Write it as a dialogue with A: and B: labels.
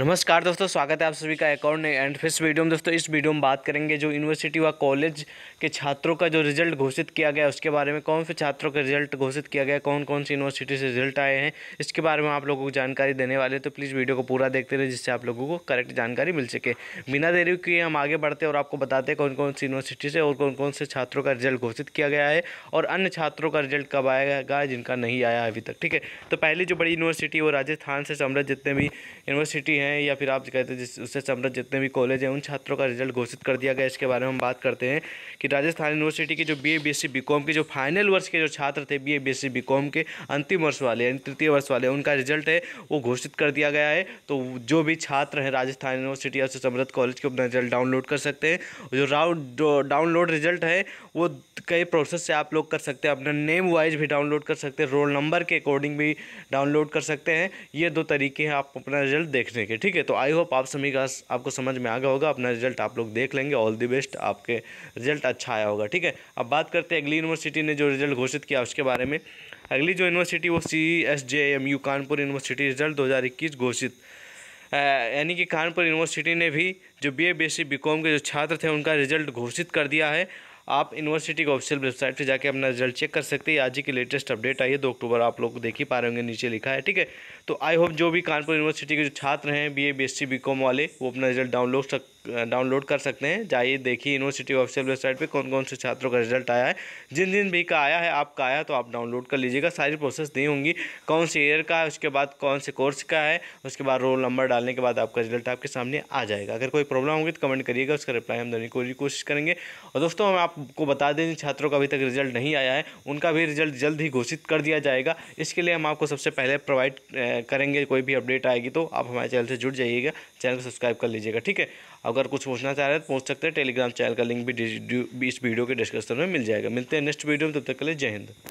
A: नमस्कार दोस्तों स्वागत है आप सभी का एक और एंड फिर वीडियो में दोस्तों इस वीडियो में बात करेंगे जो यूनिवर्सिटी व कॉलेज के छात्रों का जो रिजल्ट घोषित किया गया उसके बारे में कौन से छात्रों का रिजल्ट घोषित किया गया कौन कौन सी यूनिवर्सिटी से रिजल्ट आए हैं इसके बारे में आप लोगों को जानकारी देने वाले तो प्लीज़ वीडियो को पूरा देखते रहे जिससे आप लोगों को करेक्ट जानकारी मिल सके बिना देरी के हम आगे बढ़ते और आपको बताते कौन कौन सी यूनिवर्सिटी से और कौन कौन से छात्रों का रिजल्ट घोषित किया गया है और अन्य छात्रों का रिजल्ट कब आएगा जिनका नहीं आया अभी तक ठीक है तो पहली जो बड़ी यूनिवर्सिटी वो राजस्थान से समृद्ध जितने भी यूनिवर्सिटी हैं या फिर आप कहते हैं उससे संबंधित जितने भी कॉलेज हैं उन छात्रों का रिजल्ट घोषित कर दिया गया इसके बारे में हम बात करते हैं कि राजस्थान यूनिवर्सिटी के जो बी ए बी एस के जो फाइनल वर्ष के जो छात्र थे बी ए बी के अंतिम वर्ष वाले यानी तृतीय वर्ष वाले उनका रिजल्ट है वो घोषित कर दिया गया है तो जो भी छात्र हैं राजस्थान यूनिवर्सिटी या उससे संबंधित कॉलेज के अपना रिजल्ट डाउनलोड कर सकते हैं जो डाउनलोड रिजल्ट है वो कई प्रोसेस से आप लोग कर सकते हैं अपना नेम वाइज भी डाउनलोड कर सकते हैं रोल नंबर के अकॉर्डिंग भी डाउनलोड कर सकते हैं ये दो तरीके हैं आप अपना रिजल्ट देखने के लेके ठीक है तो आई होप आप सभी का आपको समझ में आ गया होगा अपना रिजल्ट आप लोग देख लेंगे ऑल दी बेस्ट आपके रिजल्ट अच्छा आया होगा ठीक है अब बात करते हैं अगली यूनिवर्सिटी ने जो रिजल्ट घोषित किया उसके बारे में अगली जो यूनिवर्सिटी वो C S J M U Kanpur university result इक्कीस घोषित यानी कि कानपुर यूनिवर्सिटी ने भी जो B A B S C B com के जो छात्र थे उनका रिजल्ट घोषित कर दिया है आप यूनिवर्सिटी की ऑफिशियल वेबसाइट पर जाकर अपना रिजल्ट चेक कर सकते हैं आज ही की लेटेस्ट अपडेट आई है दो अक्टूबर आप लोग देख ही पा रहे होंगे नीचे लिखा है ठीक है तो आई होप जो भी कानपुर यूनिवर्सिटी के जो छात्र हैं बी ए सी बी वाले वो अपना रिजल्ट डाउनलोड डाउनलोड कर सकते हैं जाइए देखिए यूनिवर्सिटी ऑफिशियल वेबसाइट पे कौन कौन से छात्रों का रिजल्ट आया है जिन जिन भी का आया है आपका आया तो आप डाउनलोड कर लीजिएगा सारी प्रोसेस दी होंगी कौन से ईयर का है उसके बाद कौन से कोर्स का है उसके बाद रोल नंबर डालने के बाद आपका रिजल्ट आपके सामने आ जाएगा अगर कोई प्रॉब्लम होगी तो कमेंट करिएगा उसका रिप्लाई हम देने की कोशिश करेंगे और दोस्तों हम आपको बता दें छात्रों का अभी तक रिजल्ट नहीं आया है उनका भी रिजल्ट जल्द ही घोषित कर दिया जाएगा इसके लिए हम आपको सबसे पहले प्रोवाइड करेंगे कोई भी अपडेट आएगी तो आप हमारे चैनल से जुड़ जाइएगा चैनल को सब्सक्राइब कर लीजिएगा ठीक है अगर कुछ पूछना चाह रहे हैं तो पूछ सकते हैं टेलीग्राम चैनल का लिंक भी इस वीडियो के डिस्क्रिप्शन में मिल जाएगा मिलते हैं नेक्स्ट वीडियो में तब तक के लिए जय हिंद